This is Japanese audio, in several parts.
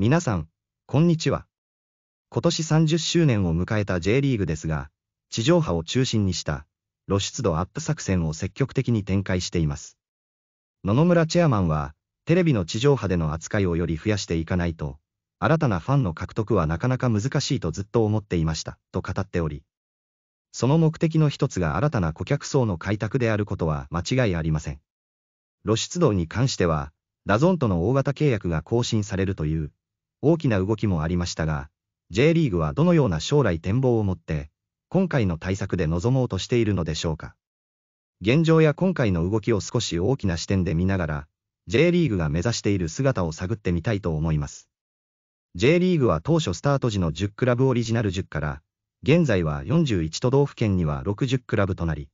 皆さん、こんにちは。今年30周年を迎えた J リーグですが、地上波を中心にした露出度アップ作戦を積極的に展開しています。野々村チェアマンは、テレビの地上波での扱いをより増やしていかないと、新たなファンの獲得はなかなか難しいとずっと思っていました、と語っており、その目的の一つが新たな顧客層の開拓であることは間違いありません。露出度に関しては、ダゾンとの大型契約が更新されるという、大きな動きもありましたが、J リーグはどのような将来展望を持って、今回の対策で臨もうとしているのでしょうか。現状や今回の動きを少し大きな視点で見ながら、J リーグが目指している姿を探ってみたいと思います。J リーグは当初スタート時の10クラブオリジナル10から、現在は41都道府県には60クラブとなり、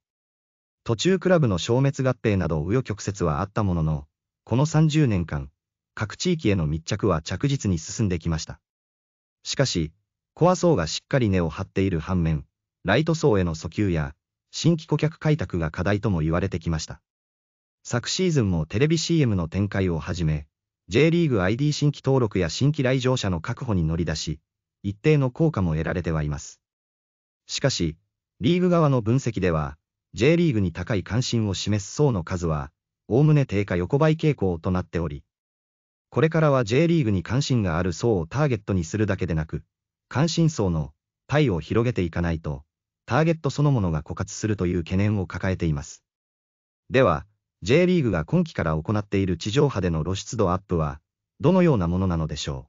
途中クラブの消滅合併など紆余曲折はあったものの、この30年間、各地域への密着は着実に進んできました。しかし、コア層がしっかり根を張っている反面、ライト層への訴求や、新規顧客開拓が課題とも言われてきました。昨シーズンもテレビ CM の展開をはじめ、J リーグ ID 新規登録や新規来場者の確保に乗り出し、一定の効果も得られてはいます。しかし、リーグ側の分析では、J リーグに高い関心を示す層の数は、おおむね低下横ばい傾向となっており、これからは J リーグに関心がある層をターゲットにするだけでなく、関心層のパイを広げていかないと、ターゲットそのものが枯渇するという懸念を抱えています。では、J リーグが今期から行っている地上波での露出度アップは、どのようなものなのでしょう。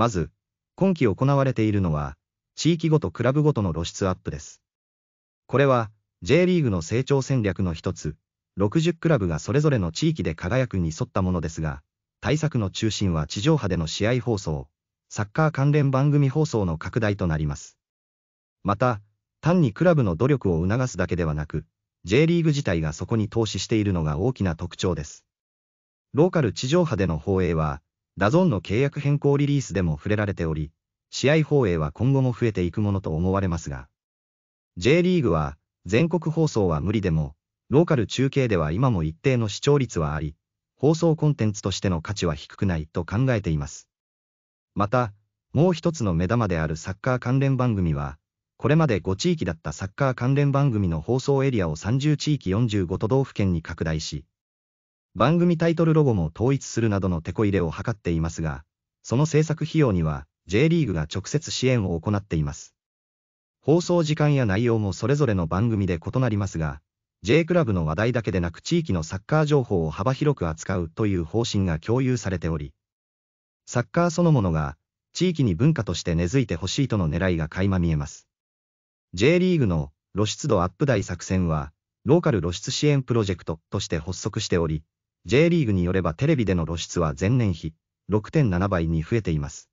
まず、今期行われているのは、地域ごとクラブごとの露出アップです。これは、J リーグの成長戦略の一つ、60クラブがそれぞれの地域で輝くに沿ったものですが、対策の中心は地上波での試合放送、サッカー関連番組放送の拡大となります。また、単にクラブの努力を促すだけではなく、J リーグ自体がそこに投資しているのが大きな特徴です。ローカル地上波での放映は、ダゾーンの契約変更リリースでも触れられており、試合放映は今後も増えていくものと思われますが、J リーグは全国放送は無理でも、ローカル中継では今も一定の視聴率はあり、放送コンテンツとしての価値は低くないと考えています。また、もう一つの目玉であるサッカー関連番組は、これまで5地域だったサッカー関連番組の放送エリアを30地域45都道府県に拡大し、番組タイトルロゴも統一するなどの手こ入れを図っていますが、その制作費用には J リーグが直接支援を行っています。放送時間や内容もそれぞれの番組で異なりますが、J クラブの話題だけでなく地域のサッカー情報を幅広く扱うという方針が共有されており、サッカーそのものが地域に文化として根付いてほしいとの狙いが垣間見えます。J リーグの露出度アップ大作戦は、ローカル露出支援プロジェクトとして発足しており、J リーグによればテレビでの露出は前年比6.7倍に増えています。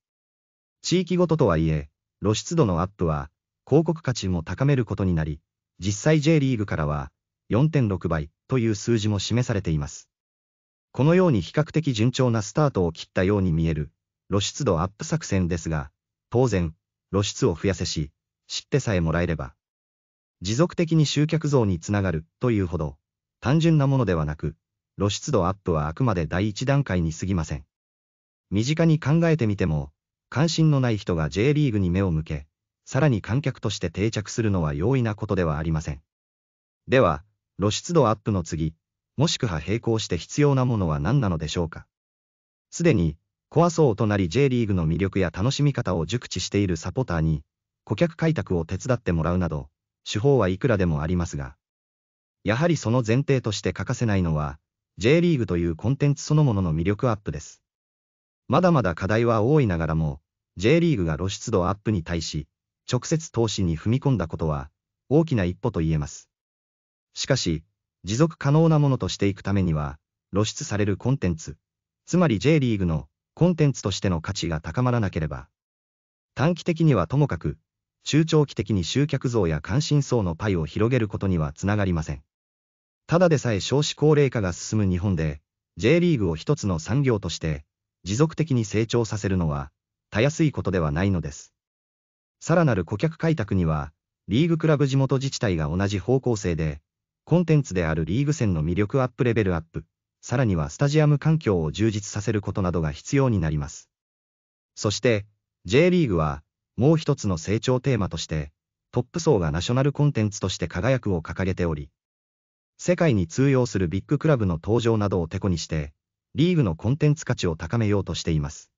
地域ごととはいえ、露出度のアップは広告価値も高めることになり、実際 J リーグからは4.6倍という数字も示されています。このように比較的順調なスタートを切ったように見える露出度アップ作戦ですが、当然、露出を増やせし、知ってさえもらえれば、持続的に集客増につながるというほど、単純なものではなく、露出度アップはあくまで第一段階に過ぎません。身近に考えてみても、関心のない人が J リーグに目を向け、さらに観客として定着するのは容易なことではありません。では、露出度アップの次、もしくは並行して必要なものは何なのでしょうか。すでに、コア層となり J リーグの魅力や楽しみ方を熟知しているサポーターに、顧客開拓を手伝ってもらうなど、手法はいくらでもありますが、やはりその前提として欠かせないのは、J リーグというコンテンツそのものの魅力アップです。まだまだ課題は多いながらも、J リーグが露出度アップに対し、直接投資に踏み込んだことは、大きな一歩と言えます。しかし、持続可能なものとしていくためには、露出されるコンテンツ、つまり J リーグのコンテンツとしての価値が高まらなければ、短期的にはともかく、中長期的に集客増や関心層のパイを広げることにはつながりません。ただでさえ少子高齢化が進む日本で、J リーグを一つの産業として、持続的に成長させるのは、たやすいことではないのです。さらなる顧客開拓には、リーグクラブ地元自治体が同じ方向性で、コンテンツであるリーグ戦の魅力アップレベルアップ、さらにはスタジアム環境を充実させることなどが必要になります。そして、J リーグは、もう一つの成長テーマとして、トップ層がナショナルコンテンツとして輝くを掲げており、世界に通用するビッグクラブの登場などをてこにして、リーグのコンテンツ価値を高めようとしています。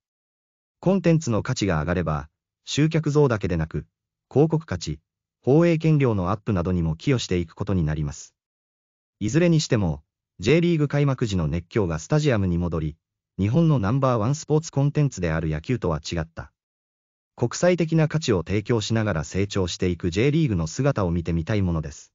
コンテンツの価値が上がれば、集客増だけでなく、広告価値、放映権料のアップなどにも寄与していくことになります。いずれにしても、J リーグ開幕時の熱狂がスタジアムに戻り、日本のナンバーワンスポーツコンテンツである野球とは違った。国際的な価値を提供しながら成長していく J リーグの姿を見てみたいものです。